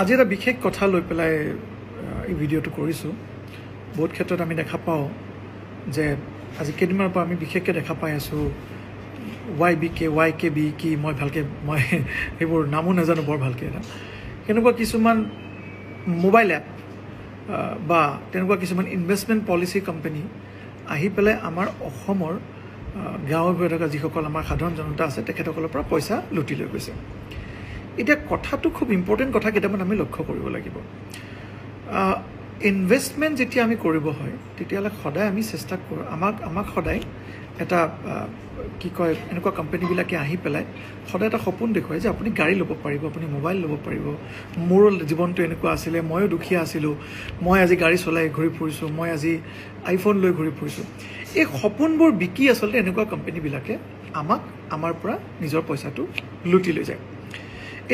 আজি এটা বিশেষ কথা লৈ পেলাই এই ভিডিঅ'টো কৰিছোঁ বহুত ক্ষেত্ৰত আমি দেখা পাওঁ যে আজি কেইদিনমানৰ পৰা আমি বিশেষকৈ দেখা পাই আছোঁ Y B K Y K B কি মই ভালকৈ মই সেইবোৰ নামো নাজানো বৰ ভালকৈ এটা সেনেকুৱা কিছুমান মোবাইল এপ বা তেনেকুৱা কিছুমান ইনভেষ্টমেণ্ট পলিচি কোম্পেনী আহি পেলাই আমাৰ অসমৰ গাঁৱে ভূঁৱে থকা যিসকল আমাৰ সাধাৰণ জনতা আছে তেখেতসকলৰ পৰা পইচা লুটি লৈ গৈছে এতিয়া কথাটো খুব ইম্পৰ্টেণ্ট কথা কেইটামান আমি লক্ষ্য কৰিব লাগিব ইনভেষ্টমেণ্ট যেতিয়া আমি কৰিব হয় তেতিয়াহ'লে সদায় আমি চেষ্টা কৰোঁ আমাক আমাক সদায় এটা কি কয় এনেকুৱা কোম্পানীবিলাকে আহি পেলাই সদায় এটা সপোন দেখুৱায় যে আপুনি গাড়ী ল'ব পাৰিব আপুনি মোবাইল ল'ব পাৰিব মোৰো জীৱনটো এনেকুৱা আছিলে ময়ো দুখীয়া আছিলোঁ মই আজি গাড়ী চলাই ঘূৰি ফুৰিছোঁ মই আজি আইফোন লৈ ঘূৰি ফুৰিছোঁ এই সপোনবোৰ বিকি আচলতে এনেকুৱা কোম্পানীবিলাকে আমাক আমাৰ পৰা নিজৰ পইচাটো লুটি লৈ যায়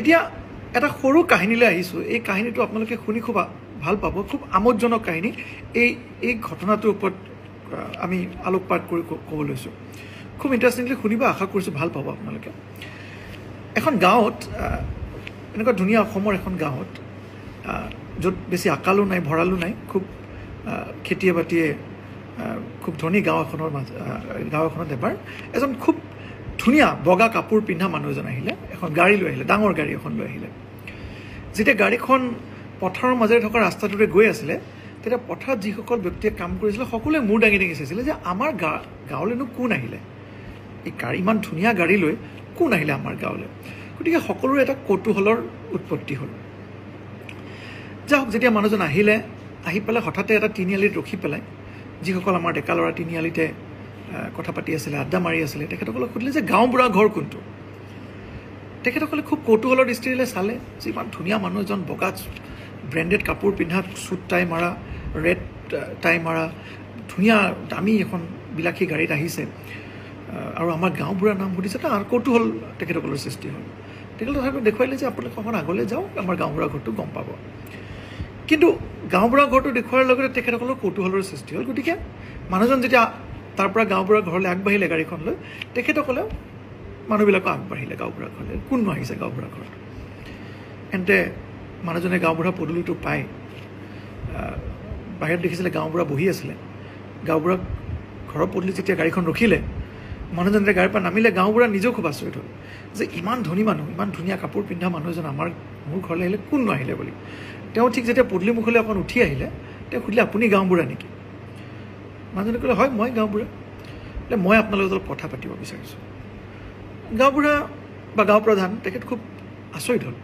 এতিয়া এটা সৰু কাহিনীলৈ আহিছোঁ এই কাহিনীটো আপোনালোকে শুনি খুব ভাল পাব খুব আমোদজনক কাহিনী এই এই ঘটনাটোৰ ওপৰত আমি আলোকপাত কৰি ক'ব লৈছোঁ খুব ইণ্টাৰেষ্টিংলি শুনিব আশা কৰিছোঁ ভাল পাব আপোনালোকে এখন গাঁৱত এনেকুৱা ধুনীয়া অসমৰ এখন গাঁৱত য'ত বেছি আকালো নাই ভঁৰালো নাই খুব খেতিয়ে বাতিয়ে খুব ধনী গাঁও এখনৰ মাজ গাঁও এখনত এবাৰ এজন খুব ধুনীয়া বগা কাপোৰ পিন্ধা মানুহ এজন আহিলে এখন গাড়ী লৈ আহিলে ডাঙৰ গাড়ী এখন লৈ আহিলে যেতিয়া গাড়ীখন পথাৰৰ মাজেৰে থকা ৰাস্তাটোৰে গৈ আছিলে তেতিয়া পথাৰত যিসকল ব্যক্তিয়ে কাম কৰিছিলে সকলোৱে মূৰ দাঙি দাঙি চাইছিলে যে আমাৰ গা গাঁৱলৈনো কোন আহিলে এই গাড়ী ইমান ধুনীয়া গাড়ী লৈ কোন আহিলে আমাৰ গাঁৱলৈ গতিকে সকলোৰে এটা কৌতূহলৰ উৎপত্তি হ'ল যাওক যেতিয়া মানুহজন আহিলে আহি পেলাই হঠাতে এটা তিনিআলিত ৰখি পেলাই যিসকল আমাৰ ডেকা ল'ৰা তিনিআলিতে কথা পাতি আছিলে আড্ডা মাৰি আছিলে তেখেতসকলে সুধিলে যে গাঁওবুঢ়া ঘৰ কোনটো তেখেতসকলে খুব কৌতূহলৰ দৃষ্টিৰে চালে যে ইমান ধুনীয়া মানুহ এজন বগা ব্ৰেণ্ডেড কাপোৰ পিন্ধা চুট টাই মৰা ৰেড টাই মৰা ধুনীয়া দামী এখন বিলাসী গাড়ীত আহিছে আৰু আমাৰ গাঁওবুঢ়াৰ নাম সুধিছে তাৰ কৌতূহল তেখেতসকলৰ সৃষ্টি হ'ল তেখেতে তথাপিও দেখুৱালে যে আপোনালোকে অকণমান আগলৈ যাওক আমাৰ গাঁওবুঢ়া ঘৰটো গম পাব কিন্তু গাঁওবুঢ়া ঘৰটো দেখুৱাৰ লগতে তেখেতসকলৰ কৌতূহলৰ সৃষ্টি হ'ল গতিকে মানুহজন যেতিয়া তাৰ পৰা গাঁওবুঢ়া ঘৰলৈ আগবাঢ়িলে গাড়ীখন লৈ তেখেতসকলে মানুহবিলাকো আগবাঢ়িলে গাঁওবুঢ়া ঘৰলৈ কোন আহিছে গাঁওবুঢ়া ঘৰত এন্তে মানুহজনে গাঁওবুঢ়া পদূলিটো পাই বাহিৰত দেখিছিলে গাঁওবুঢ়া বহি আছিলে গাঁওবুঢ়াক ঘৰৰ পদূলিত যেতিয়া গাড়ীখন ৰখিলে মানুহজনে গাড়ীৰ পৰা নামিলে গাঁওবুঢ়া নিজেও খুব আচৰিত হ'ল যে ইমান ধনী মানুহ ইমান ধুনীয়া কাপোৰ পিন্ধা মানুহ এজন আমাৰ মোৰ ঘৰলৈ আহিলে কোনো আহিলে বুলি তেওঁ ঠিক যেতিয়া পদূলিমুখলৈ অকণ উঠি আহিলে তেওঁ সুধিলে আপুনি গাঁওবুঢ়া নেকি মানুহজনে ক'লে হয় মই গাঁওবুঢ়া বোলে মই আপোনালোকৰ অলপ কথা পাতিব বিচাৰিছোঁ গাঁওবুঢ়া বা গাঁও প্ৰধান তেখেত খুব আচৰিত হ'ল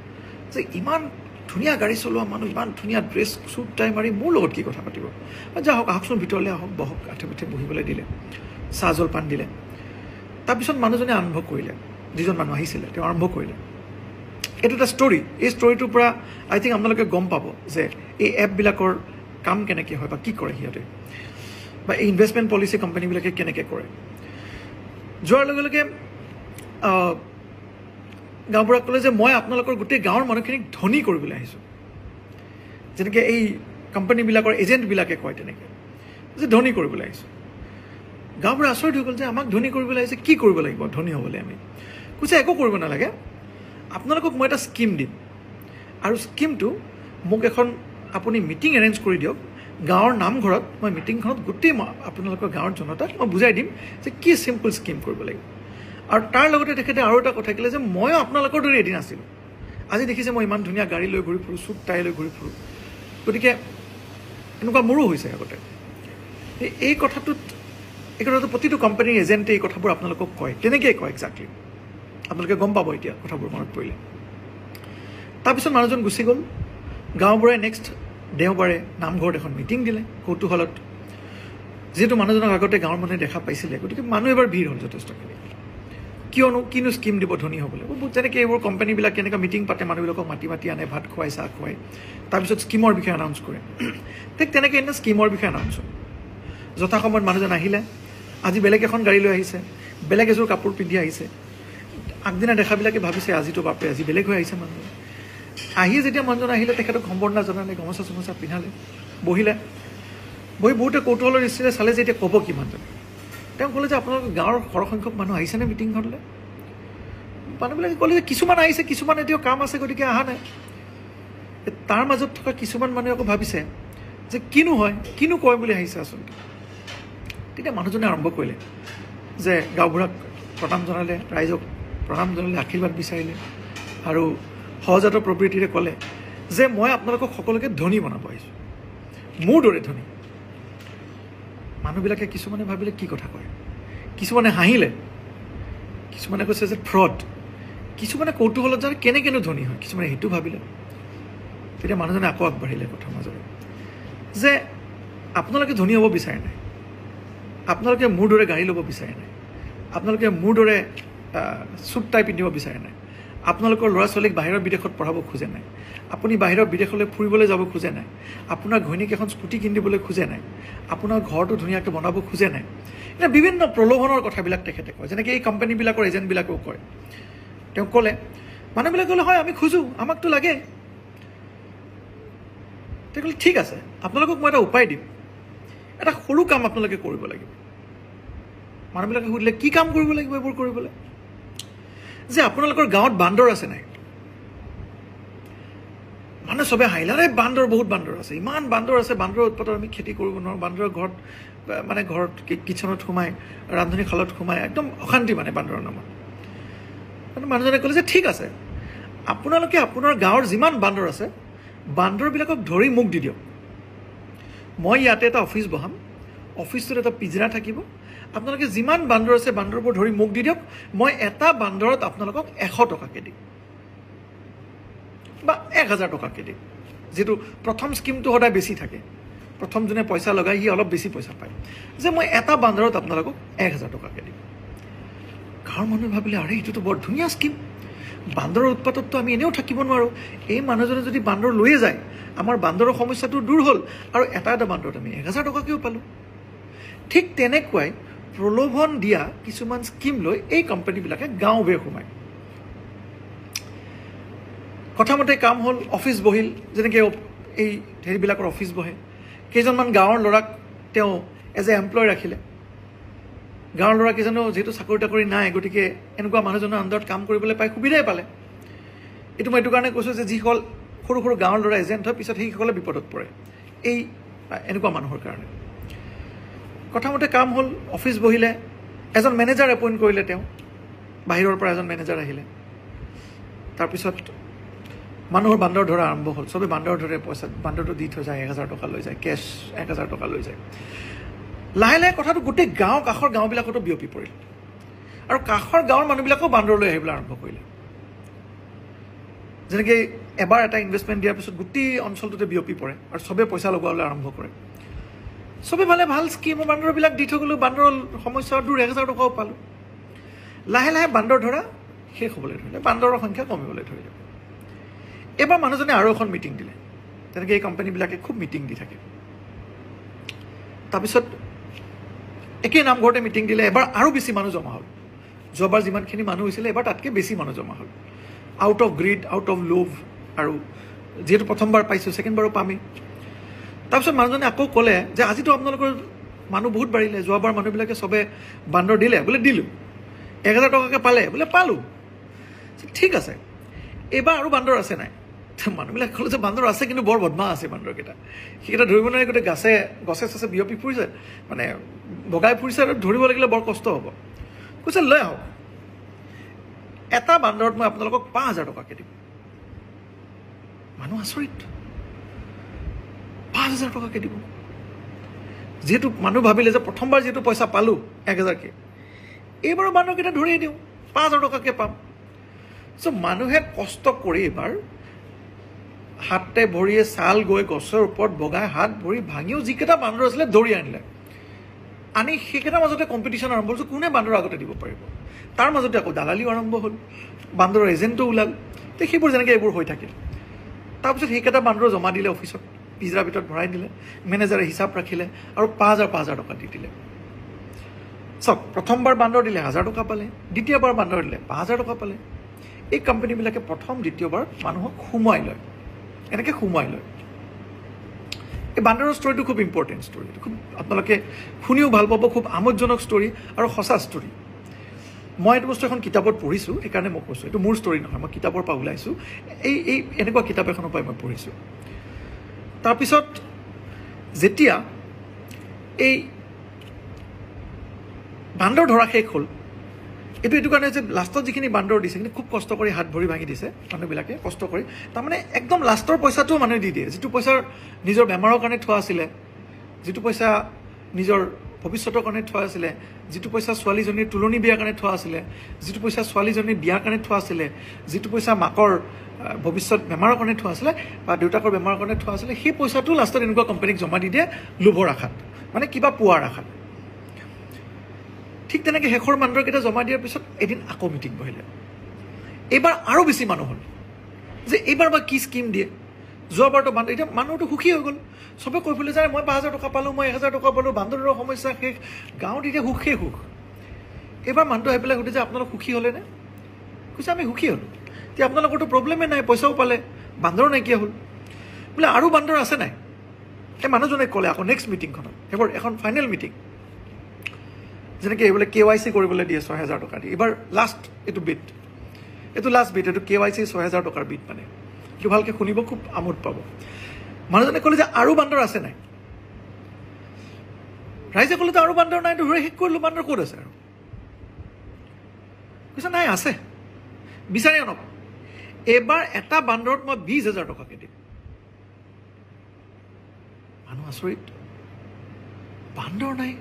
যে ইমান ধুনীয়া গাড়ী চলোৱা মানুহ ইমান ধুনীয়া ড্ৰেছ চুট টাই মাৰি মোৰ লগত কি কথা পাতিব হওক আহকচোন ভিতৰলৈ আহক বহক আঠে পাঠে বহিবলৈ দিলে চাহ জলপান দিলে তাৰপিছত মানুহজনে আৰম্ভ কৰিলে যিজন মানুহ আহিছিলে তেওঁ আৰম্ভ কৰিলে এইটো এটা ষ্টৰী এই ষ্টৰিটোৰ পৰা আই থিংক আপোনালোকে গম পাব যে এই এপবিলাকৰ কাম কেনেকৈ হয় বা কি কৰে সিহঁতে বা ইনভেষ্টমেণ্ট পলিচি কোম্পানীবিলাকে কেনেকৈ কৰে যোৱাৰ লগে লগে গাঁওবুঢ়াক ক'লে যে মই আপোনালোকৰ গোটেই গাঁৱৰ মানুহখিনিক ধনী কৰিবলৈ আহিছোঁ যেনেকৈ এই কোম্পানীবিলাকৰ এজেণ্টবিলাকে কয় তেনেকৈ যে ধনী কৰিবলৈ আহিছোঁ গাঁওবুঢ়া আচৰিত হৈ গ'ল যে আমাক ধনী কৰিবলৈ আহিছে কি কৰিব লাগিব ধনী হ'বলৈ আমি কৈছে একো কৰিব নালাগে আপোনালোকক মই এটা স্কিম দিম আৰু স্কিমটো মোক এখন আপুনি মিটিং এৰেঞ্জ কৰি দিয়ক গাঁৱৰ নামঘৰত মই মিটিংখনত গোটেই আপোনালোকৰ গাঁৱৰ জনতাক মই বুজাই দিম যে কি চিম্পল স্কিম কৰিব লাগিব আৰু তাৰ লগতে তেখেতে আৰু এটা কথা কিলে যে ময়ো আপোনালোকৰ দৰে এদিন আছিলোঁ আজি দেখিছে মই ইমান ধুনীয়া গাড়ী লৈ ঘূৰি ফুৰোঁ চুপ টাই লৈ ঘূৰি ফুৰোঁ গতিকে এনেকুৱা মোৰো হৈছে আগতে এই কথাটোত এই কথাটো প্ৰতিটো কোম্পানীৰ এজেণ্টে এই কথাবোৰ আপোনালোকক কয় কেনেকৈ কয় একজাক্টলি আপোনালোকে গম পাব এতিয়া কথাবোৰ মনত পৰিলে তাৰপিছত মানুহজন গুচি গ'ল গাঁওবুঢ়াই নেক্সট দেওবাৰে নামঘৰত এখন মিটিং দিলে কৌতুহলত যিহেতু মানুহজনক আগতে গাঁৱৰ মানুহে দেখা পাইছিলে গতিকে মানুহ এবাৰ ভিৰ হ'ল যথেষ্টখিনি কিয়নো কিনো স্কিম দিব ধনী হ'বলৈ যেনেকৈ এইবোৰ কোম্পানীবিলাক কেনেকুৱা মিটিং পাতে মানুহবিলাকক মাতি মাতি আনে ভাত খুৱাই চাহ খুৱাই তাৰপিছত স্কীমৰ বিষয়ে এনাউন্স কৰে ঠিক তেনেকৈ এনে স্কীমৰ বিষয়ে এনাউন্স হয় সময়ত মানুহজন আহিলে আজি বেলেগ এখন গাড়ী লৈ আহিছে বেলেগ এযোৰ কাপোৰ পিন্ধি আহিছে আগদিনা দেখাবিলাকে ভাবিছে আজিতো বাপে আজি বেলেগ হৈ আহিছে মানুহজন আহি যেতিয়া মানুহজন আহিলে তেখেতক সম্বৰ্ধনা জনালে গামোচা চামোচা পিন্ধালে বহিলে বহি বহুতে কৌতূহলৰ দৃষ্টিৰে চালে যে এতিয়া ক'ব কিমানজন তেওঁ ক'লে যে আপোনালোকৰ গাঁৱৰ সৰহসংখ্যক মানুহ আহিছেনে মিটিংখনলৈ মানুহবিলাকে ক'লে যে কিছুমান আহিছে কিছুমান এতিয়াও কাম আছে গতিকে অহা নাই তাৰ মাজত থকা কিছুমান মানুহে আকৌ ভাবিছে যে কিনো হয় কিনো কয় বুলি আহিছে আচলতে তেতিয়া মানুহজনে আৰম্ভ কৰিলে যে গাঁওবুঢ়াক প্ৰণাম জনালে ৰাইজক প্ৰণাম জনালে আশীৰ্বাদ বিচাৰিলে আৰু সহজাত প্ৰবৃত্তিৰে ক'লে যে মই আপোনালোকক সকলোকে ধনী বনাব আহিছোঁ মোৰ দৰে ধনী মানুহবিলাকে কিছুমানে ভাবিলে কি কথা কয় কিছুমানে হাঁহিলে কিছুমানে কৈছে যে ফ্ৰড কিছুমানে কৌতুহলত যে কেনেকেনো ধনী হয় কিছুমানে সেইটো ভাবিলে তেতিয়া মানুহজনে আকৌ আগবাঢ়িলে কথাৰ মাজেৰে যে আপোনালোকে ধনী হ'ব বিচাৰে নাই আপোনালোকে মোৰ দৰে গাড়ী ল'ব বিচাৰে নাই আপোনালোকে মোৰ দৰে চুট টাই পিন্ধিব বিচাৰে নাই আপোনালোকৰ ল'ৰা ছোৱালীক বাহিৰৰ বিদেশত পঢ়াব খোজে নাই আপুনি বাহিৰৰ বিদেশলৈ ফুৰিবলৈ যাব খোজে নাই আপোনাৰ ঘৈণীক এখন স্কুটি কিনিবলৈ খোজে নাই আপোনাৰ ঘৰটো ধুনীয়াকৈ বনাব খোজে নাই এতিয়া বিভিন্ন প্ৰলোভনৰ কথাবিলাক তেখেতে কয় যেনেকৈ এই কোম্পানীবিলাকৰ এজেণ্টবিলাকেও কয় তেওঁ ক'লে মানুহবিলাক ক'লে হয় আমি খোজোঁ আমাকতো লাগে তেওঁ ক'লে ঠিক আছে আপোনালোকক মই এটা উপায় দিম এটা সৰু কাম আপোনালোকে কৰিব লাগিব মানুহবিলাকে সুধিলে কি কাম কৰিব লাগিব এইবোৰ কৰিবলৈ যে আপোনালোকৰ গাঁৱত বান্দৰ আছে নাই মানে চবে হাঁহিলে আৰে বান্দৰ বহুত বান্দৰ আছে ইমান বান্দৰ আছে বান্দৰৰ উৎপাদন আমি খেতি কৰিব নোৱাৰোঁ বান্দৰৰ ঘৰত মানে ঘৰত কিটচেনত সোমাই ৰান্ধনীশালত সোমাই একদম অশান্তি মানে বান্দৰৰ নামত মানুহজনে ক'লে যে ঠিক আছে আপোনালোকে আপোনাৰ গাঁৱৰ যিমান বান্দৰ আছে বান্দৰবিলাকক ধৰি মোক দি দিয়ক মই ইয়াতে এটা অফিচ বহাম অফিচটোত এটা পিজৰা থাকিব আপোনালোকে যিমান বান্দৰ আছে বান্দৰবোৰ ধৰি মোক দি দিয়ক মই এটা বান্দৰত আপোনালোকক এশ টকাকৈ দিম বা এক হাজাৰ টকাকৈ দিম যিহেতু প্ৰথম স্কীমটো সদায় বেছি থাকে প্ৰথমজনে পইচা লগাই সি অলপ বেছি পইচা পায় যে মই এটা বান্দৰত আপোনালোকক এক হাজাৰ টকাকৈ দিম গাঁৱৰ মানুহে ভাবিলে আৰে এইটোতো বৰ ধুনীয়া স্কীম বান্দৰৰ উৎপাততো আমি এনেও থাকিব নোৱাৰোঁ এই মানুহজনে যদি বান্দৰ লৈয়ে যায় আমাৰ বান্দৰৰ সমস্যাটো দূৰ হ'ল আৰু এটা এটা বান্দৰত আমি এক হাজাৰ টকাকৈও পালোঁ ঠিক তেনেকুৱাই প্ৰলোভন দিয়া কিছুমান স্কিম লৈ এই কোম্পানীবিলাকে গাঁও গাঁওবোৰে সোমায় কথামতে কাম হ'ল অফিচ বহিল যেনেকৈ এই হেৰিবিলাকৰ অফিচ বহে কেইজনমান গাঁৱৰ ল'ৰাক তেওঁ এজ এ এমপ্লয় ৰাখিলে গাঁৱৰ ল'ৰাকেইজনেও যিহেতু চাকৰি তাকৰি নাই গতিকে এনেকুৱা মানুহজনৰ আণ্ডাৰত কাম কৰিবলৈ পাই সুবিধাই পালে এইটো মই এইটো কাৰণে কৈছোঁ যে যিসকল সৰু সৰু গাঁৱৰ ল'ৰা এজেণ্ট হয় পিছত সেইসকলে বিপদত পৰে এই এনেকুৱা মানুহৰ কাৰণে কথামতে কাম হ'ল অফিচ বহিলে এজন মেনেজাৰ এপইণ্ট কৰিলে তেওঁ বাহিৰৰ পৰা এজন মেনেজাৰ আহিলে তাৰপিছত মানুহৰ বান্দৰ ধৰা আৰম্ভ হ'ল চবেই বান্দৰ ধৰে পইচা বান্দৰটো দি থৈ যায় এক হাজাৰ টকা লৈ যায় কেছ এক হাজাৰ টকা লৈ যায় লাহে লাহে কথাটো গোটেই গাঁও কাষৰ গাঁওবিলাকতো বিয়পি পৰিল আৰু কাষৰ গাঁৱৰ মানুহবিলাকেও বান্দৰলৈ আহিবলৈ আৰম্ভ কৰিলে যেনেকৈ এবাৰ এটা ইনভেষ্টমেণ্ট দিয়াৰ পিছত গোটেই অঞ্চলটোতে বিয়পি পৰে আৰু চবেই পইচা লগাবলৈ আৰম্ভ কৰে চবে ভালে ভাল স্কীম বান্দৰবিলাক দি থৈ গ'লোঁ বান্দৰৰ সমস্যা দুই এহেজাৰ টকাও পালোঁ লাহে লাহে বান্দৰ ধৰা শেষ হ'বলৈ ধৰিলে বান্দৰৰ সংখ্যা কমিবলৈ ধৰিলে এবাৰ মানুহজনে আৰু এখন মিটিং দিলে তেনেকৈ এই কোম্পানীবিলাকে খুব মিটিং দি থাকে তাৰপিছত একেই নামঘৰতে মিটিং দিলে এবাৰ আৰু বেছি মানুহ জমা হ'ল যোৱাবাৰ যিমানখিনি মানুহ হৈছিলে এবাৰ তাতকৈ বেছি মানুহ জমা হ'ল out of greed out of লোভ আৰু যিহেতু প্ৰথমবাৰ পাইছোঁ ছেকেণ্ডবাৰো পামেই তাৰপিছত মানুহজনে আকৌ ক'লে যে আজিতো আপোনালোকৰ মানুহ বহুত বাঢ়িলে যোৱাবাৰ মানুহবিলাকে চবে বান্দৰ দিলে বোলে দিলোঁ এক হাজাৰ টকাকৈ পালে বোলে পালোঁ ঠিক আছে এইবাৰ আৰু বান্দৰ আছে নাই মানুহবিলাক ক'লে যে বান্দৰ আছে কিন্তু বৰ বদমাহ আছে বান্দৰকেইটা সেইকেইটা ধৰিব নোৱাৰি গোটেই গাছে গছে চাছে বিয়পি ফুৰিছে মানে বগাই ফুৰিছে আৰু ধৰিব লাগিলে বৰ কষ্ট হ'ব কৈছে লৈ আহক এটা বান্দৰত মই আপোনালোকক পাঁচ হাজাৰ টকাকৈ দিম মানুহ আচৰিত পাঁচ হাজাৰ টকাকৈ দিব যিহেতু মানুহ ভাবিলে যে প্ৰথমবাৰ যিহেতু পইচা পালোঁ এক হাজাৰকৈ এইবাৰো মানুহকেইটা ধৰিয়ে দিওঁ পাঁচ হাজাৰ টকাকৈ পাম চ' মানুহে কষ্ট কৰি এইবাৰ হাতে ভৰিয়ে ছাল গৈ গছৰ ওপৰত বগাই হাত ভৰি ভাঙিও যিকেইটা বান্দৰ আছিলে দৌৰি আনিলে আনি সেইকেইটা মাজতে কম্পিটিশ্যন আৰম্ভ হ'ল কোনে বান্দৰ আগতে দিব পাৰিব তাৰ মাজতে আকৌ দালালিও আৰম্ভ হ'ল বান্দৰৰ এজেণ্টো ওলাল তে সেইবোৰ যেনেকৈ এইবোৰ হৈ থাকিল তাৰপিছত সেইকেইটা বান্দৰ জমা দিলে অফিচত পিজ্জাৰ ভিতৰত ভৰাই দিলে মেনেজাৰে হিচাপ ৰাখিলে আৰু পাঁচ হাজাৰ পাঁচ হাজাৰ টকা দি দিলে চাওক প্ৰথমবাৰ বান্দৰ দিলে হাজাৰ টকা পালে দ্বিতীয়বাৰ বান্দৰ দিলে পাঁচ হাজাৰ টকা পালে এই কোম্পানীবিলাকে প্ৰথম দ্বিতীয়বাৰ মানুহক সোমোৱাই লয় এনেকৈ সোমোৱাই লয় এই বান্দৰৰ ষ্টৰীটো খুব ইম্পৰ্টেণ্ট ষ্টৰী খুব আপোনালোকে শুনিও ভাল পাব খুব আমোদজনক ষ্টৰী আৰু সঁচা ষ্টৰী মই এইটো বস্তু এখন কিতাপত পঢ়িছোঁ সেইকাৰণে মই কৈছোঁ এইটো মোৰ ষ্টৰি নহয় মই কিতাপৰ পৰা ওলাইছোঁ এই এই এনেকুৱা কিতাপ এখনৰ পৰাই মই পঢ়িছোঁ তাৰপিছত যেতিয়া এই বান্দৰ ধৰা শেষ হ'ল এইটো এইটো কাৰণে যে লাষ্টত যিখিনি বান্দৰ দিছে সেইখিনি খুব কষ্ট কৰি হাত ভৰি ভাঙি দিছে মানুহবিলাকে কষ্ট কৰি তাৰমানে একদম লাষ্টৰ পইচাটোও মানুহে দি দিয়ে যিটো পইচা নিজৰ বেমাৰৰ কাৰণে থোৱা আছিলে যিটো পইচা নিজৰ ভৱিষ্যতৰ কাৰণে থোৱা আছিলে যিটো পইচা ছোৱালীজনীৰ তোলনি বিয়াৰ কাৰণে থোৱা আছিলে যিটো পইচা ছোৱালীজনীৰ বিয়াৰ কাৰণে থোৱা আছিলে যিটো পইচা মাকৰ ভৱিষ্যত বেমাৰৰ কাৰণে থোৱা আছিলে বা দেউতাকৰ বেমাৰৰ কাৰণে থোৱা আছিলে সেই পইচাটো লাষ্টত এনেকুৱা কোম্পানীক জমা দি দিয়ে লোভৰ আশাত মানে কিবা পোৱাৰ আশাত ঠিক তেনেকৈ শেষৰ মানুহকেইটা জমা দিয়াৰ পিছত এদিন আকৌ মিটিং বহিলে এইবাৰ আৰু বেছি মানুহ হ'ল যে এইবাৰ বা কি স্কিম দিয়ে যোৱাবাৰতো বান্দৰ এতিয়া মানুহটো সুখী হৈ গ'ল চবে কৈ কৈবলৈ যায় মই পাঁচ হাজাৰ টকা পালোঁ মই এহেজাৰ টকা পালোঁ বান্দৰৰ সমস্যা শেষ গাঁৱত এতিয়া সুখেই সুখ এইবাৰ মানুহটো আহি পেলাই সুধে যে আপোনালোক সুখী হ'লেনে কৈছে আমি সুখী হ'লোঁ এতিয়া আপোনালোকৰতো প্ৰব্লেমেই নাই পইচাও পালে বান্দৰ নাইকিয়া হ'ল বোলে আৰু বান্দৰ আছে নাই সেই মানুহজনে ক'লে আকৌ নেক্সট মিটিংখনত সেইবোৰ এখন ফাইনেল মিটিং যেনেকৈ এইবোৰ কে ৱাই চি কৰিবলৈ দিয়ে ছয় ছহেজাৰ টকা দি এইবাৰ লাষ্ট এইটো বিট এইটো লাষ্ট বিট এইটো কে ৱাই চি ছহেজাৰ টকাৰ বিট মানে কিন্তু ভালকৈ শুনিব খুব আমোদ পাব মানুহজনে ক'লে যে আৰু বান্দৰ আছে নাই ৰাইজে ক'লে যে আৰু বান্দৰ নাই দৌৰে শেষ কৰিলো বান্দৰ ক'ত আছে আৰু কৈছে নাই আছে বিচাৰি আনক এইবাৰ এটা বান্দৰত মই বিশ হাজাৰ টকাকে দিম মানুহ আচৰিত বান্দৰ নাই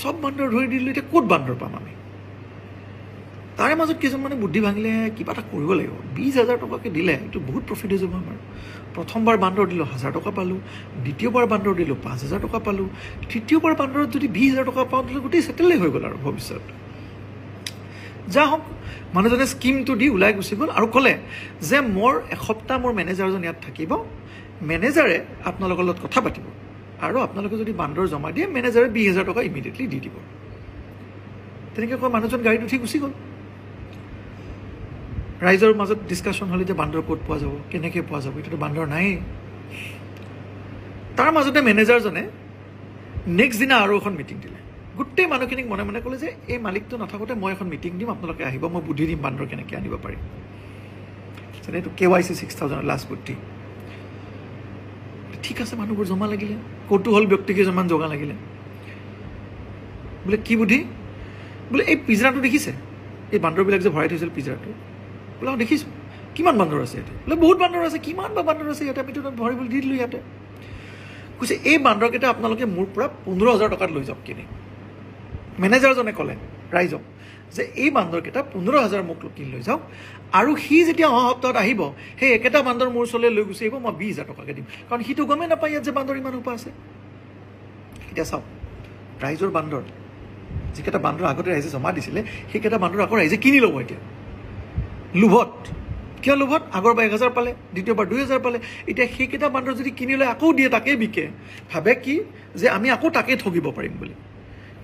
চব বান্দৰ ধৰি দিলোঁ এতিয়া ক'ত বান্দৰ পাম আমি তাৰে মাজত কেইজনমানে বুদ্ধি ভাঙিলে কিবা এটা কৰিব লাগিব বিছ হাজাৰ টকাকৈ দিলে এইটো বহুত প্ৰফিট হৈ যাব আমাৰ প্ৰথমবাৰ বান্দৰ দিলোঁ হাজাৰ টকা পালোঁ দ্বিতীয়বাৰ বান্দৰ দিলোঁ পাঁচ হাজাৰ টকা পালোঁ তৃতীয়বাৰ বান্দৰত যদি বিছ হাজাৰ টকা পাওঁ তেতিয়া গোটেই ছেটেলেই হৈ গ'ল আৰু ভৱিষ্যত যা হওক মানুহজনে স্কীমটো দি ওলাই গুচি গ'ল আৰু ক'লে যে মোৰ এসপ্তাহ মোৰ মেনেজাৰজন ইয়াত থাকিব মেনেজাৰে আপোনালোকৰ লগত কথা পাতিব আৰু আপোনালোকে যদি বান্দৰ জমা দিয়ে মেনেজাৰে বিছ হাজাৰ টকা ইমিডিয়েটলি দি দিব তেনেকৈ কয় মানুহজন গাড়ীত উঠি গুচি গ'ল ৰাইজৰ মাজত ডিছকাশ্যন হ'লে যে বান্দৰ ক'ত পোৱা যাব কেনেকৈ পোৱা যাব এতিয়াতো বান্দৰ নাই তাৰ মাজতে মেনেজাৰজনে নেক্সট দিনা আৰু এখন মিটিং দিলে গোটেই মানুহখিনিক মনে মনে ক'লে যে এই মালিকটো নাথাকোঁতে মই এখন মিটিং দিম আপোনালোকে আহিব মই বুদ্ধি দিম বান্দৰ কেনেকৈ আনিব পাৰি এইটো K Y C six thousand last বুদ্ধি ঠিক আছে মানুহবোৰ জমা লাগিলে কৌতুহল ব্যক্তিকেইজনমান জগা লাগিলে বোলে কি বুদ্ধি বোলে এই পিজ্জাটো দেখিছে এই বান্দৰবিলাক যে ভৰাই থৈছিল পিজ্জাটো বোলে দেখিছোঁ কিমান বান্দৰ আছে ইয়াতে বোলে বহুত বান্দৰ আছে কিমান বা বান্দৰ আছে ইয়াতে আমিতো ধৰিবলৈ দি দিলোঁ ইয়াতে কৈছে এই বান্দৰকেইটা আপোনালোকে মোৰ পৰা পোন্ধৰ হাজাৰ টকাত লৈ যাওক কিনি মেনেজাৰজনে ক'লে ৰাইজক যে এই বান্দৰকেইটা পোন্ধৰ হাজাৰ মোক কিনি লৈ যাওক আৰু সি যেতিয়া অহা সপ্তাহত আহিব সেই একেটা বান্দৰ মোৰ ওচৰলৈ লৈ গুচি আহিব মই বিছ হাজাৰ টকাকৈ দিম কাৰণ সিটো গমেই নাপায় ইয়াত যে বান্দৰ ইমান উপায় আছে এতিয়া চাওক ৰাইজৰ বান্দৰ যিকেইটা বান্দৰ আগতে ৰাইজে জমা দিছিলে সেইকেইটা বান্দৰ আকৌ ৰাইজে কিনি ল'ব এতিয়া লোভত কিয় লোভত আগৰবাৰ হাজাৰ পালে দ্বিতীয়বাৰ দুই হাজাৰ পালে এতিয়া সেইকেইটা মানুহ যদি কিনি লয় আকৌ দিয়ে তাকেই বিকে ভাবে কি যে আমি আকৌ তাকেই ঠগিব পাৰিম বুলি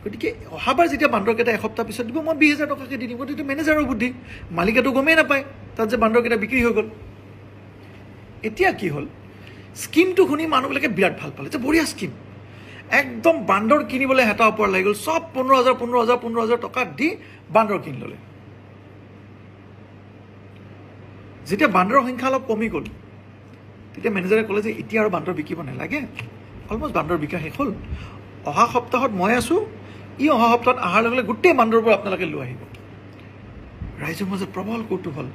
গতিকে অহাবাৰ যেতিয়া বান্দৰকেইটা এসপ্তাহ পিছত দিব মই বিছ হাজাৰ টকাকৈ দি দিম গতিকে মেনেজাৰৰ বুদ্ধি মালিকেতো গমেই নাপায় তাত যে বান্দৰকেইটা বিক্ৰী হৈ গ'ল এতিয়া কি হ'ল স্কিমটো শুনি মানুহবিলাকে বিৰাট ভাল পালে যে বঢ়িয়া স্কিম একদম বান্দৰ কিনিবলৈ হেতা ওপৰত লাগি গ'ল চব পোন্ধৰ হাজাৰ পোন্ধৰ হাজাৰ পোন্ধৰ হাজাৰ টকা দি বান্দৰ কিনি ল'লে যেতিয়া বান্দৰৰ সংখ্যা অলপ কমি গ'ল তেতিয়া মেনেজাৰে ক'লে যে এতিয়া আৰু বান্দৰ বিকিব নালাগে অলমষ্ট বান্দৰ বিকা শেষ হ'ল অহা সপ্তাহত মই আছোঁ ই অহা সপ্তাহত অহাৰ লগে লগে গোটেই বান্দৰবোৰ আপোনালোকে লৈ আহিব ৰাইজৰ মাজত প্ৰবল কৌতূহল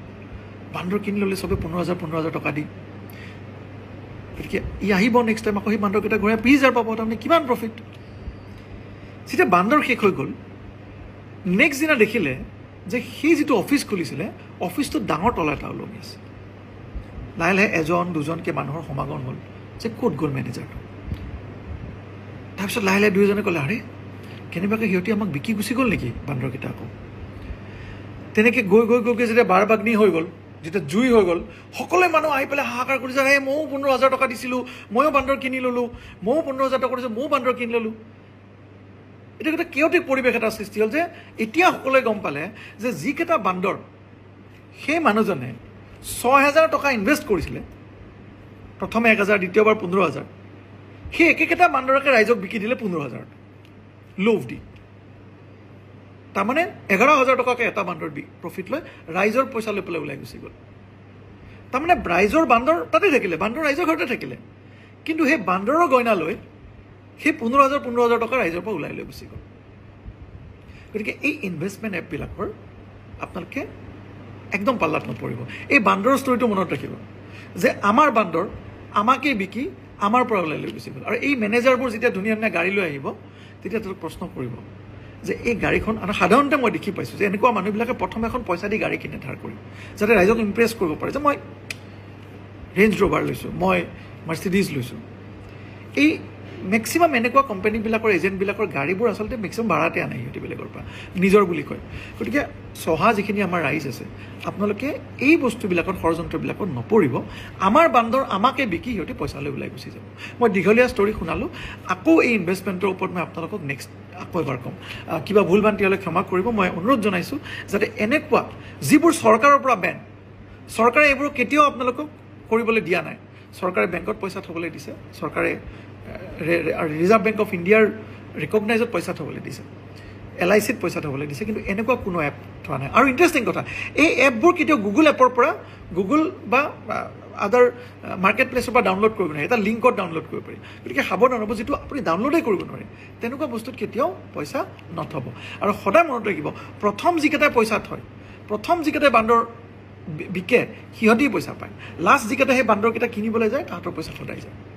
বান্দৰ কিনি ল'লে চবেই পোন্ধৰ হাজাৰ পোন্ধৰ হাজাৰ টকা দি গতিকে ই আহিব নেক্সট টাইম আকৌ সেই বান্দৰকেইটা ঘূৰাই পিছ হাজাৰ পাব তাৰমানে কিমান প্ৰফিট যেতিয়া বান্দৰ শেষ হৈ গ'ল নেক্সট দিনা দেখিলে যে সেই যিটো অফিচ খুলিছিলে অফিচটোত ডাঙৰ তলা এটা ওলমি আছে লাহে লাহে এজন দুজনকৈ মানুহৰ সমাগম হ'ল যে ক'ত গ'ল মেনেজাৰটো তাৰপিছত লাহে লাহে দুয়োজনে ক'লে আৰে কেনেবাকৈ সিহঁতি আমাক বিকি গুচি গ'ল নেকি বান্দৰকেইটা আকৌ তেনেকৈ গৈ গৈ গৈ গৈ যেতিয়া বাৰ বাগ্নি হৈ গ'ল যেতিয়া জুই হৈ গ'ল সকলোৱে মানুহ আহি পেলাই হাহাকাৰ কৰিছে হে ময়ো পোন্ধৰ হাজাৰ টকা দিছিলোঁ ময়ো বান্দৰ কিনি ল'লোঁ ময়ো পোন্ধৰ হাজাৰ টকা দিছোঁ ময়ো বান্দৰ কিনি ল'লোঁ এইটো এটা কিয়তিক পৰিৱেশ এটা সৃষ্টি হ'ল যে এতিয়া সকলোৱে গম পালে যে যিকেইটা বান্দৰ সেই মানুহজনে ছহেজাৰ টকা ইনভেষ্ট কৰিছিলে প্ৰথমে এক হাজাৰ দ্বিতীয়বাৰ পোন্ধৰ হাজাৰ সেই একেকেইটা মানদকে ৰাইজক বিকি দিলে পোন্ধৰ হাজাৰত লোভ দি তাৰমানে এঘাৰ হাজাৰ টকাকে এটা বান্দৰ দি প্ৰফিট লৈ ৰাইজৰ পইচা লৈ পেলাই ওলাই গুচি গ'ল তাৰমানে ৰাইজৰ বান্দৰ তাতে থাকিলে বান্দৰ ৰাইজৰ ঘৰতে থাকিলে কিন্তু সেই বান্দৰৰ গইনা লৈ সেই পোন্ধৰ হাজাৰ পোন্ধৰ হাজাৰ টকা ৰাইজৰ পৰা ওলাই লৈ গুচি গ'ল গতিকে এই ইনভেষ্টমেণ্ট এপবিলাকৰ আপোনালোকে একদম পাল্লাত নপৰিব এই বান্দৰৰ ষ্টৰিটো মনত ৰাখিব যে আমাৰ বান্দৰ আমাকেই বিকি আমাৰ পৰা ওলাই লৈ গুচি গ'ল আৰু এই মেনেজাৰবোৰ যেতিয়া ধুনীয়া ধুনীয়া গাড়ী লৈ আহিব তেতিয়া তেওঁলোক প্ৰশ্ন কৰিব যে এই গাড়ীখন আৰু সাধাৰণতে মই দেখি পাইছোঁ যে এনেকুৱা মানুহবিলাকে প্ৰথম এখন পইচা দি গাড়ী কিনে ধাৰ কৰিব যাতে ৰাইজক ইমপ্ৰেছ কৰিব পাৰে যে মই ৰেঞ্জ ৰ'ভাৰ লৈছোঁ মই মাৰ্চিডিজ লৈছোঁ এই মেক্সিমাম এনেকুৱা কোম্পানীবিলাকৰ এজেণ্টবিলাকৰ গাড়ীবোৰ আচলতে মেক্সিমাম ভাড়াতে আনে সিহঁতি বেলেগৰ পৰা নিজৰ বুলি কয় গতিকে চহা যিখিনি আমাৰ ৰাইজ আছে আপোনালোকে এই বস্তুবিলাকত ষড়যন্ত্ৰবিলাকত নপৰিব আমাৰ বান্দৰ আমাকে বিকি সিহঁতি পইচালৈ ওলাই গুচি যাব মই দীঘলীয়া ষ্টৰি শুনালোঁ আকৌ এই ইনভেষ্টমেণ্টৰ ওপৰত মই আপোনালোকক নেক্সট আকৌ এবাৰ ক'ম কিবা ভুল ভান্তি হ'লে ক্ষমা কৰিব মই অনুৰোধ জনাইছোঁ যাতে এনেকুৱা যিবোৰ চৰকাৰৰ পৰা বেন চৰকাৰে এইবোৰ কেতিয়াও আপোনালোকক কৰিবলৈ দিয়া নাই চৰকাৰে বেংকত পইচা থ'বলৈ দিছে চৰকাৰে ৰিজাৰ্ভ বেংক অফ ইণ্ডিয়াৰ ৰিকগনাইজত পইচা থ'বলৈ দিছে এল আই চিত পইচা থ'বলৈ দিছে কিন্তু এনেকুৱা কোনো এপ থোৱা নাই আৰু ইণ্টাৰেষ্টিং কথা এই এপবোৰ কেতিয়াও গুগল এপৰ পৰা গুগল বা আদাৰ মাৰ্কেট প্লেচৰ পৰা ডাউনলোড কৰিব নোৱাৰি এটা লিংকত ডাউনলোড কৰিব পাৰি গতিকে সাৱধান হ'ব যিটো আপুনি ডাউনলোডেই কৰিব নোৱাৰে তেনেকুৱা বস্তুত কেতিয়াও পইচা নথ'ব আৰু সদায় মনত ৰাখিব প্ৰথম যিকেইটাই পইচা থয় প্ৰথম যিকেইটাই বান্দৰ বিকে সিহঁতেই পইচা পায় লাষ্ট যিকেইটা সেই বান্দৰকেইটা কিনিবলৈ যায় তাহাঁতৰ পইচা ফটাই যায়